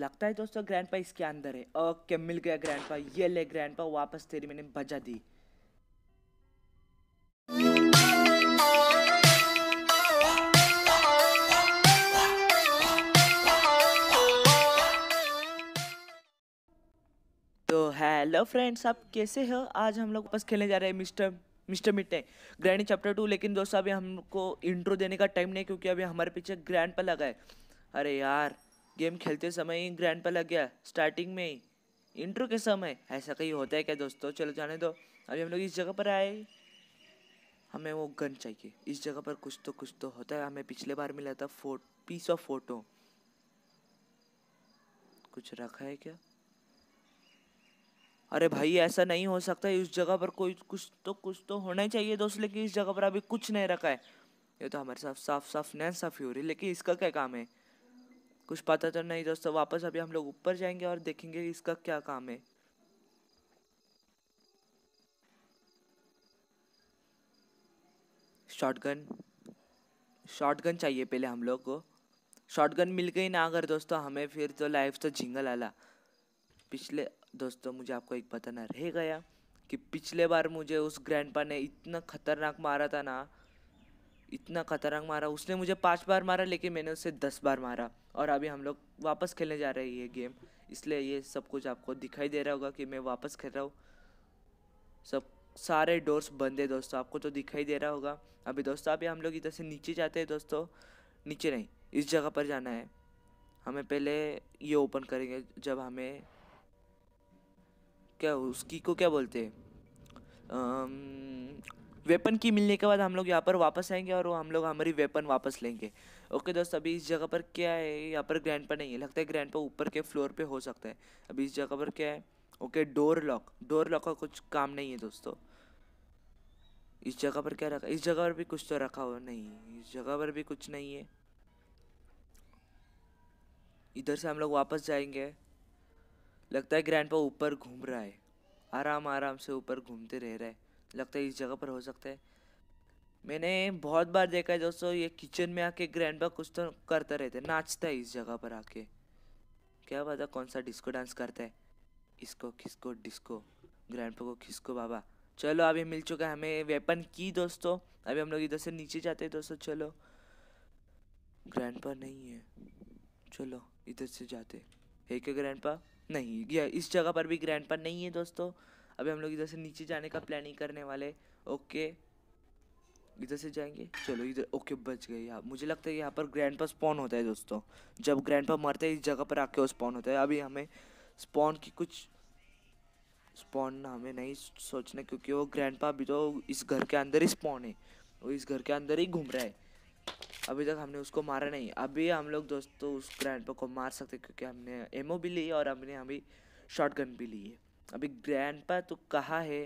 लगता है दोस्तों ग्रैंड पा इसके अंदर है ओके मिल गया पा ये ले पा वापस तेरी मैंने बजा दी तो हेलो फ्रेंड्स आप कैसे हो आज हम लोग बस खेलने जा रहे हैं मिस्टर मिस्टर मिट्टे ग्रैंडी चैप्टर टू लेकिन दोस्तों अभी हमको इंट्रो देने का टाइम नहीं क्योंकि अभी हमारे पीछे ग्रैंड पा लगा है अरे यार गेम खेलते समय ही ग्रैंड पर लग गया स्टार्टिंग में ही इंट्रो के समय ऐसा कहीं होता है क्या दोस्तों चलो जाने दो अभी हम लोग इस जगह पर आए हमें वो गन चाहिए इस जगह पर कुछ तो कुछ तो होता है हमें पिछले बार मिला था फोट पीस ऑफ फोटो कुछ रखा है क्या अरे भाई ऐसा नहीं हो सकता इस जगह पर कोई कुछ तो कुछ तो होना ही चाहिए दोस्त लेकिन इस जगह पर अभी कुछ नहीं रखा है ये तो हमारे साथ साफ साफ नैन साफ ही हो रही लेकिन इसका क्या काम है कुछ पता तो नहीं दोस्तों तो वापस अभी हम लोग ऊपर जाएंगे और देखेंगे इसका क्या काम है शॉटगन शॉटगन चाहिए पहले हम लोग को शॉटगन मिल गई ना अगर दोस्तों हमें फिर तो लाइफ तो झिंगल आला पिछले दोस्तों मुझे आपको एक बताना रह गया कि पिछले बार मुझे उस ग्रैंडपा ने इतना खतरनाक मारा था ना इतना खतरनाक मारा उसने मुझे पांच बार मारा लेकिन मैंने उससे दस बार मारा और अभी हम लोग वापस खेलने जा रहे हैं ये गेम इसलिए ये सब कुछ आपको दिखाई दे रहा होगा कि मैं वापस खेल रहा हूँ सब सारे डोर्स बंद है दोस्तों आपको तो दिखाई दे रहा होगा अभी दोस्तों अभी हम लोग इधर से नीचे जाते हैं दोस्तों नीचे नहीं इस जगह पर जाना है हमें पहले ये ओपन करेंगे जब हमें क्या उसकी को क्या बोलते हैं वेपन की मिलने के बाद हम लोग यहाँ पर वापस आएंगे और हम लोग हमारी वेपन वापस लेंगे ओके दोस्त अभी इस जगह पर क्या है यहाँ पर ग्रैंड पर नहीं है लगता है ग्रैंड पर ऊपर के फ्लोर पे हो सकता है अभी इस जगह पर क्या है okay door lock door lock का कुछ काम नहीं है दोस्तों इस जगह पर क्या रखा इस जगह पर भी कुछ तो रखा हुआ नहीं इस जगह पर भी कुछ नहीं है इधर से हम लोग वापस जाएंगे लगता है ग्रैंड ऊपर घूम रहा है आराम आराम से ऊपर घूमते रह रहा है लगता है इस जगह पर हो सकता है मैंने बहुत बार देखा है दोस्तों ये किचन में आके ग्रैंडपा कुछ तो करता रहता है नाचता है इस जगह पर आके क्या पता कौन सा डिस्को डांस करता है इसको किसको डिस्को ग्रैंड को किसको बाबा चलो अभी मिल चुका है हमें वेपन की दोस्तों अभी हम लोग इधर से नीचे जाते हैं दोस्तों चलो ग्रैंड नहीं है चलो इधर से जाते है क्या ग्रैंड नहीं इस जगह पर भी ग्रैंड नहीं है दोस्तों अभी हम लोग इधर से नीचे जाने का प्लानिंग करने वाले ओके इधर से जाएंगे चलो इधर ओके बच गए यहाँ मुझे लगता है यहाँ पर ग्रैंड पा स्पॉन होता है दोस्तों जब ग्रैंड पा मरते हैं इस जगह पर आके वो स्पॉन होता है अभी हमें स्पॉन की कुछ स्पॉन हमें नहीं सोचना क्योंकि वो ग्रैंड पा अभी तो इस घर के अंदर ही स्पॉन है वो इस घर के अंदर ही घूम रहा है अभी तक हमने उसको मारा नहीं अभी हम लोग दोस्तों उस ग्रैंड पा को मार सकते क्योंकि हमने एमओ भी ली और हमने अभी शॉर्ट गन भी ली है अभी ग्रैंड पा तो कहाँ है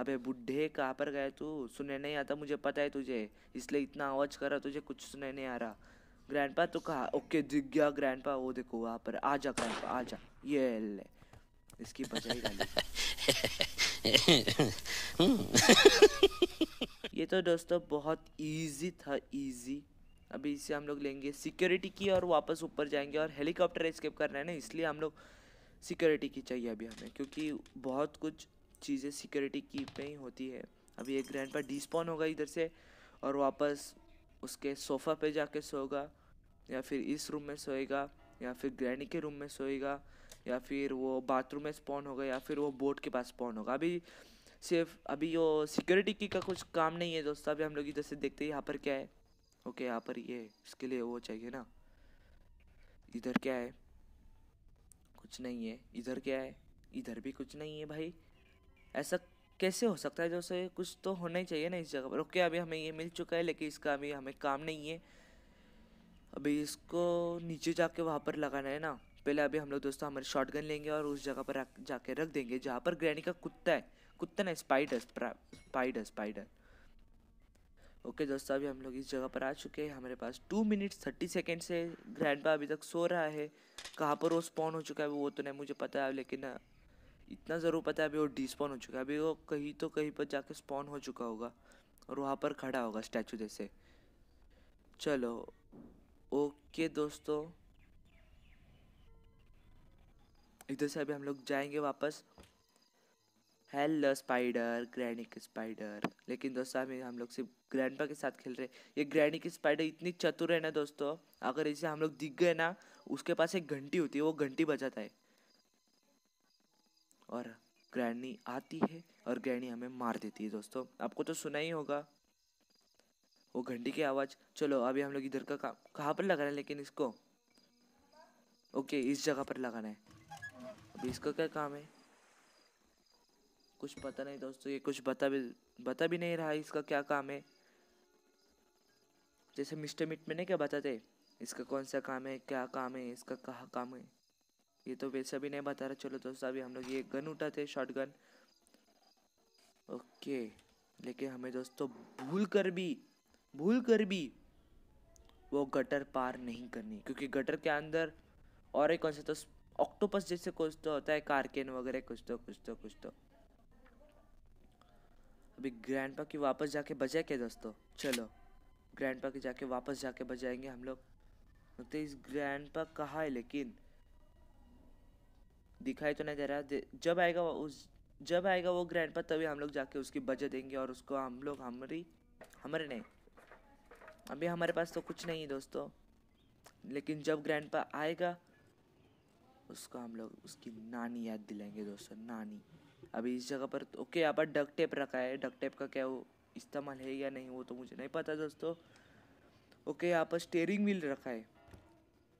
अबे बुढ़े कहाँ पर गए तू सुने नहीं आता मुझे पता है तुझे इसलिए इतना आवाज़ कर रहा तुझे कुछ सुने नहीं आ रहा ग्रैंड पा तो कहा ओके दिख गया पा वो देखो वहाँ पर आ जा पा आ जा ये ले इसकी बजाई डाली ये तो दोस्तों बहुत इजी था इजी अभी इसे हम लोग लेंगे सिक्योरिटी की और वापस ऊपर जाएंगे और हेलीकॉप्टर एस्केप करना है ना इसलिए हम लोग सिक्योरिटी की चाहिए अभी हमें क्योंकि बहुत कुछ चीज़ें सिक्योरिटी की पे ही होती है अभी एक ग्रैंड पर डिस्पॉन होगा इधर से और वापस उसके सोफ़ा पे जाके सोएगा या फिर इस रूम में सोएगा या फिर ग्रैनी के रूम में सोएगा या फिर वो बाथरूम में स्पॉन होगा या फिर वो बोट के पास स्पॉन होगा अभी सिर्फ अभी वो सिक्योरिटी की का कुछ काम नहीं है दोस्तों अभी हम लोग इधर से देखते हैं यहाँ पर क्या है ओके यहाँ पर ये इसके लिए वो चाहिए ना इधर क्या है कुछ नहीं है इधर क्या है इधर भी कुछ नहीं है भाई ऐसा कैसे हो सकता है जैसे कुछ तो होना ही चाहिए ना इस जगह पर ओके अभी हमें ये मिल चुका है लेकिन इसका अभी हमें काम नहीं है अभी इसको नीचे जाके वहाँ पर लगाना है ना पहले अभी हम लोग दोस्तों हमारे शॉर्ट गन लेंगे और उस जगह पर रख जाके रख देंगे जहाँ पर ग्रैनी का कुत्ता है कुत्ता ना स्पाइडर स्पाइडर स्पाइडर ओके दोस्तों अभी हम लोग इस जगह पर आ चुके हैं हमारे पास टू मिनट्स थर्टी सेकेंड से ग्रैंड अभी तक सो रहा है कहाँ पर वो स्पॉन हो चुका है वो तो नहीं मुझे पता है लेकिन इतना ज़रूर पता है अभी वो डिस्पॉन हो चुका है अभी वो कहीं तो कहीं पर जाके स्पॉन हो चुका होगा और वहाँ पर खड़ा होगा स्टैचू जैसे चलो ओके दोस्तों इधर से अभी हम लोग जाएंगे वापस हेलो स्पाइडर ग्रैनिक स्पाइडर लेकिन दोस्तों अभी हम लोग सिर्फ ग्रैंड के साथ खेल रहे हैं ये ग्रैनिक स्पाइडर इतनी चतुर है ना दोस्तों अगर इसे हम लोग दिख गए ना उसके पास एक घंटी होती है वो घंटी बजाता है और ग्रैनी आती है और ग्रैनी हमें मार देती है दोस्तों आपको तो सुना ही होगा वो घंटी की आवाज़ चलो अभी हम लोग इधर का काम कहाँ पर लगाना है लेकिन इसको ओके इस जगह पर लगाना है अभी इसका क्या काम है कुछ पता नहीं दोस्तों ये कुछ बता भी बता भी नहीं रहा इसका क्या काम है जैसे मिस्टर मिट में नहीं क्या बताते इसका कौन सा काम है क्या काम है इसका कहाँ काम है ये तो वैसे भी नहीं बता रहा चलो दोस्तों अभी हम लोग ये गन उठाते शॉर्ट गन ओके लेकिन हमें दोस्तों तो भूल कर भी भूल कर भी वो गटर पार नहीं करनी क्योंकि गटर के अंदर और एक कौन सा तो ऑक्टोपस जैसे कुछ तो होता है कारकेन वगैरह कुछ तो कुछ तो कुछ तो अभी ग्रैंड पा की वापस जाके बजाए क्या दोस्तों चलो ग्रैंड पा की जाके वापस जाके बजाएंगे हम लोग तो इस ग्रैंड पा कहाँ है लेकिन दिखाई तो नहीं दे रहा जब आएगा वो उस जब आएगा वो ग्रैंड पर तभी हम लोग जाके उसकी बजट देंगे और उसको हम लोग हमारी हमारे नहीं अभी हमारे पास तो कुछ नहीं है दोस्तों लेकिन जब ग्रैंड पर आएगा उसको हम लोग उसकी नानी याद दिलाएंगे दोस्तों नानी अभी इस जगह पर ओके यहाँ पर डक टेप रखा है डक टेप का क्या वो इस्तेमाल है या नहीं वो तो मुझे नहीं पता दोस्तों ओके यहाँ पर स्टेयरिंग व्हील रखा है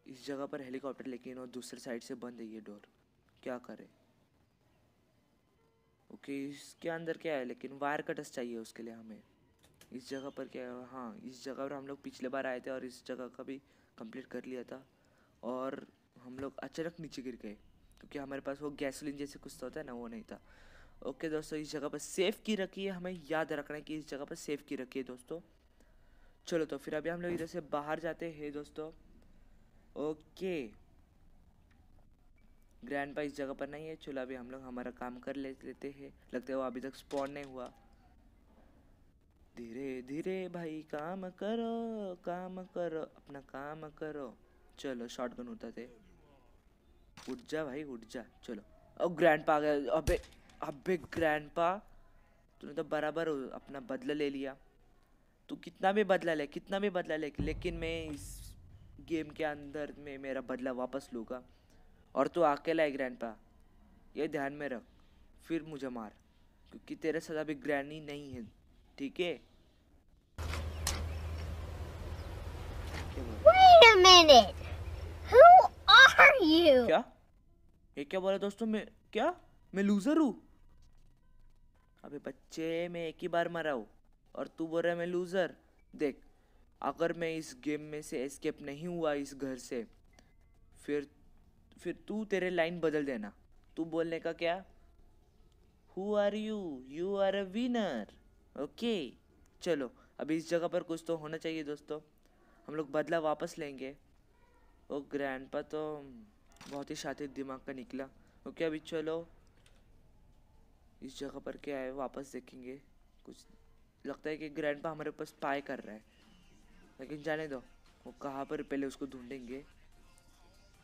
इस जगह पर हेलीकॉप्टर लेकिन वो दूसरे साइड से बंद है ये डोर क्या करें ओके okay, इसके अंदर क्या है लेकिन वायर कटर्स चाहिए उसके लिए हमें इस जगह पर क्या है हाँ इस जगह पर हम लोग पिछले बार आए थे और इस जगह का भी कंप्लीट कर लिया था और हम लोग अचानक नीचे गिर गए तो क्योंकि हमारे पास वो गैसोलीन जैसे कुछ तो होता है ना वो नहीं था ओके okay, दोस्तों इस जगह पर सेफ़ की रखी है हमें याद रखना है कि इस जगह पर सेफ़ की रखी है दोस्तों चलो तो फिर अभी हम लोग इधर से बाहर जाते हैं दोस्तों ओके ग्रैंड पा इस जगह पर नहीं है चूल्हा भी हम लोग हमारा काम कर ले लेते हैं लगता है वो अभी तक स्पॉन नहीं हुआ धीरे धीरे भाई काम करो काम करो अपना काम करो चलो शॉर्ट गन उठाते उठ जा भाई उठ जा चलो अब ग्रैंड पा गया अबे अबे ग्रैंड पा तूने तो बराबर अपना बदला ले लिया तू कितना भी बदला ले कितना भी बदला ले लेकिन मैं इस गेम के अंदर में मेरा बदला वापस लूँगा और तू अकेला है ग्रैंड पा ये ध्यान में रख फिर मुझे मार क्योंकि तेरे साथ अभी ग्रैनी नहीं है ठीक है Wait a minute. Who are you? क्या ये क्या बोला दोस्तों मैं क्या मैं लूजर हूँ अबे बच्चे मैं एक ही बार मरा हूँ और तू बोल रहा है मैं लूजर देख अगर मैं इस गेम में से एस्केप नहीं हुआ इस घर से फिर फिर तू तेरे लाइन बदल देना तू बोलने का क्या who are you you are a winner okay चलो अभी इस जगह पर कुछ तो होना चाहिए दोस्तों हम लोग बदला वापस लेंगे ओ पा तो बहुत ही शातिर दिमाग का निकला ओके अभी चलो इस जगह पर क्या है वापस देखेंगे कुछ लगता है कि पा हमारे ऊपर स्पाई कर रहा है लेकिन जाने दो वो कहाँ पर पहले उसको ढूंढेंगे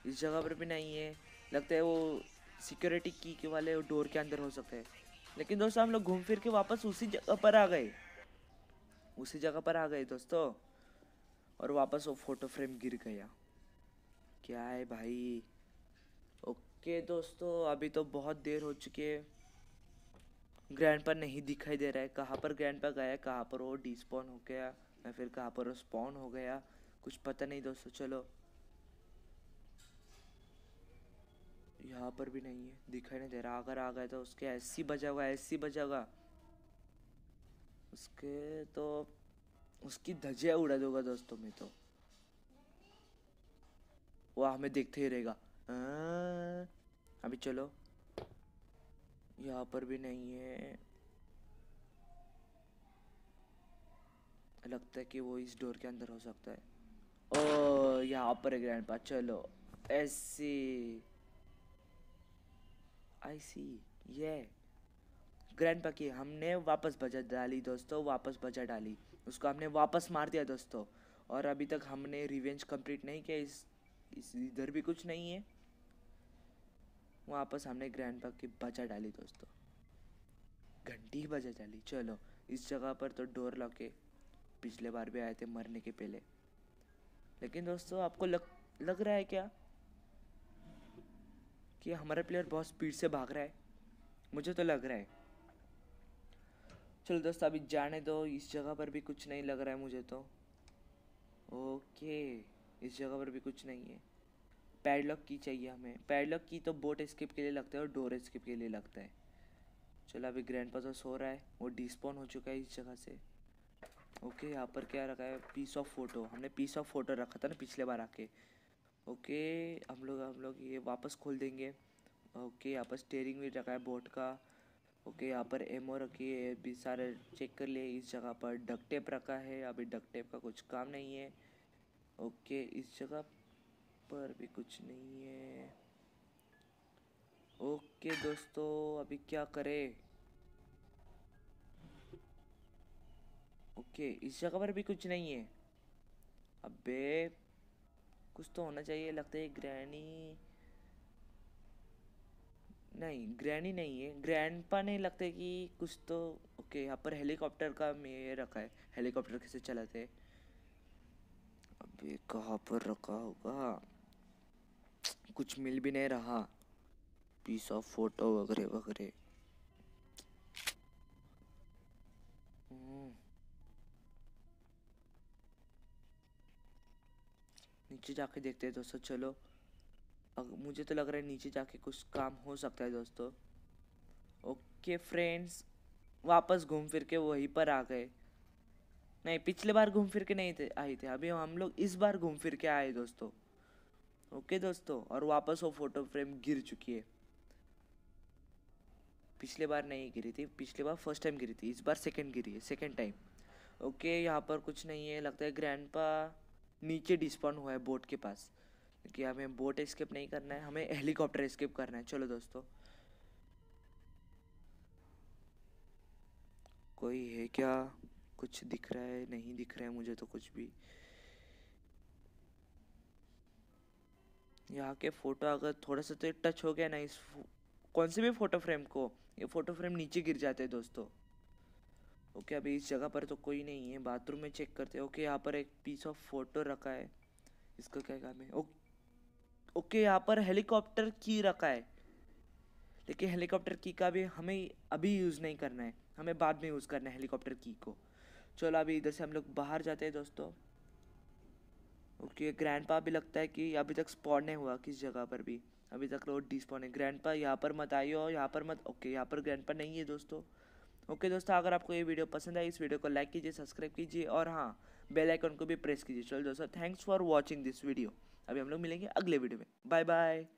इस जगह पर भी नहीं है लगता है वो सिक्योरिटी की के वाले डोर के अंदर हो सकते हैं लेकिन दोस्तों हम लोग घूम फिर के वापस उसी जगह पर आ गए उसी जगह पर आ गए दोस्तों और वापस वो फोटो फ्रेम गिर गया क्या है भाई ओके दोस्तों अभी तो बहुत देर हो चुकी है ग्रैंड पर नहीं दिखाई दे रहा है कहाँ पर ग्रैंड पर गया कहाँ पर वो डिस्पॉन हो गया या फिर कहाँ पर वो स्पॉन हो गया कुछ पता नहीं दोस्तों चलो यहाँ पर भी नहीं है दिखाई नहीं दे रहा अगर आ गया तो उसके ऐसी बजा हुआ ऐसी बजा उसके तो उसकी धजिया उड़ा दोगा दोस्तों में तो वो हमें देखते ही रहेगा हाँ, अभी चलो यहाँ पर भी नहीं है लगता है कि वो इस डोर के अंदर हो सकता है ओ यहाँ पर ग्रैंड पा चलो ऐसी आई सी ये ग्रैंड पकी हमने वापस बजा डाली दोस्तों वापस बजा डाली उसको हमने वापस मार दिया दोस्तों और अभी तक हमने रिवेंज कंप्लीट नहीं किया इस, इस इधर भी कुछ नहीं है वापस हमने ग्रैंड पक की बजा डाली दोस्तों घंटी ही बजा डाली चलो इस जगह पर तो डोर लॉके पिछले बार भी आए थे मरने के पहले लेकिन दोस्तों आपको लग लग रहा है क्या कि हमारा प्लेयर बहुत स्पीड से भाग रहा है मुझे तो लग रहा है चलो दोस्त अभी जाने दो इस जगह पर भी कुछ नहीं लग रहा है मुझे तो ओके इस जगह पर भी कुछ नहीं है पैडलॉक की चाहिए हमें पैडलॉक की तो बोट स्किप के लिए लगता है और डोर स्किप के लिए लगता है चलो अभी ग्रैंड पास सो रहा है वो डिस्पॉन हो चुका है इस जगह से ओके यहाँ पर क्या रखा है पीस ऑफ फोटो हमने पीस ऑफ फोटो रखा था ना पिछले बार आके ओके हम लोग हम लोग ये वापस खोल देंगे ओके यहाँ पर स्टेयरिंग भी रखा है बोट का ओके यहाँ पर एमओ रखी है भी सारे चेक कर लिए इस जगह पर डक टेप रखा है अभी डक टेप का कुछ काम नहीं है ओके इस जगह पर भी कुछ नहीं है ओके दोस्तों अभी क्या करें ओके इस जगह पर भी कुछ नहीं है अबे कुछ तो होना चाहिए लगता है ग्रैनी नहीं ग्रैनी नहीं है ग्रैंडपा नहीं लगता कि कुछ तो ओके यहाँ पर हेलीकॉप्टर का मैं रखा है हेलीकॉप्टर कैसे चलाते हैं कहाँ पर रखा होगा कुछ मिल भी नहीं रहा पीस ऑफ फोटो वगैरह वगैरह नीचे जाके देखते हैं दोस्तों चलो अब मुझे तो लग रहा है नीचे जाके कुछ काम हो सकता है दोस्तों ओके फ्रेंड्स वापस घूम फिर के वहीं पर आ गए नहीं पिछले बार घूम फिर के नहीं थे आए थे अभी हम लोग इस बार घूम फिर के आए दोस्तों ओके दोस्तों और वापस वो फोटो फ्रेम गिर चुकी है पिछले बार नहीं गिरी थी पिछले बार फर्स्ट टाइम गिरी थी इस बार सेकंड गिरी है सेकंड टाइम ओके यहाँ पर कुछ नहीं है लगता है ग्रैंड पा नीचे डिस्पॉन हुआ है बोट के पास क्योंकि हमें बोट स्केप नहीं करना है हमें हेलीकॉप्टर स्केप करना है चलो दोस्तों कोई है क्या कुछ दिख रहा है नहीं दिख रहा है मुझे तो कुछ भी यहाँ के फोटो अगर थोड़ा सा तो टच हो गया ना इस कौन से भी फोटो फ्रेम को ये फोटो फ्रेम नीचे गिर जाते हैं दोस्तों ओके अभी इस जगह पर तो कोई नहीं है बाथरूम में चेक करते हैं ओके यहाँ पर एक पीस ऑफ फोटो रखा है इसका क्या काम है ओके यहाँ पर हेलीकॉप्टर की रखा है लेकिन हेलीकॉप्टर की का भी हमें अभी यूज़ नहीं करना है हमें बाद में यूज़ करना है हेलीकॉप्टर की को चलो अभी इधर से हम लोग बाहर जाते हैं दोस्तों ओके ग्रैंड पा भी लगता है कि अभी तक स्पॉट नहीं हुआ किस जगह पर भी अभी तक रोड डिस्पॉन है ग्रैंड पा यहाँ पर मत आइए और यहाँ पर मत ओके यहाँ पर ग्रैंड पा नहीं है दोस्तों ओके दोस्तों अगर आपको ये वीडियो पसंद आए इस वीडियो को लाइक कीजिए सब्सक्राइब कीजिए और हाँ बेल आइकन को भी प्रेस कीजिए चलो दोस्तों thanks for watching this video अभी हम लोग मिलेंगे अगले वीडियो में बाय बाय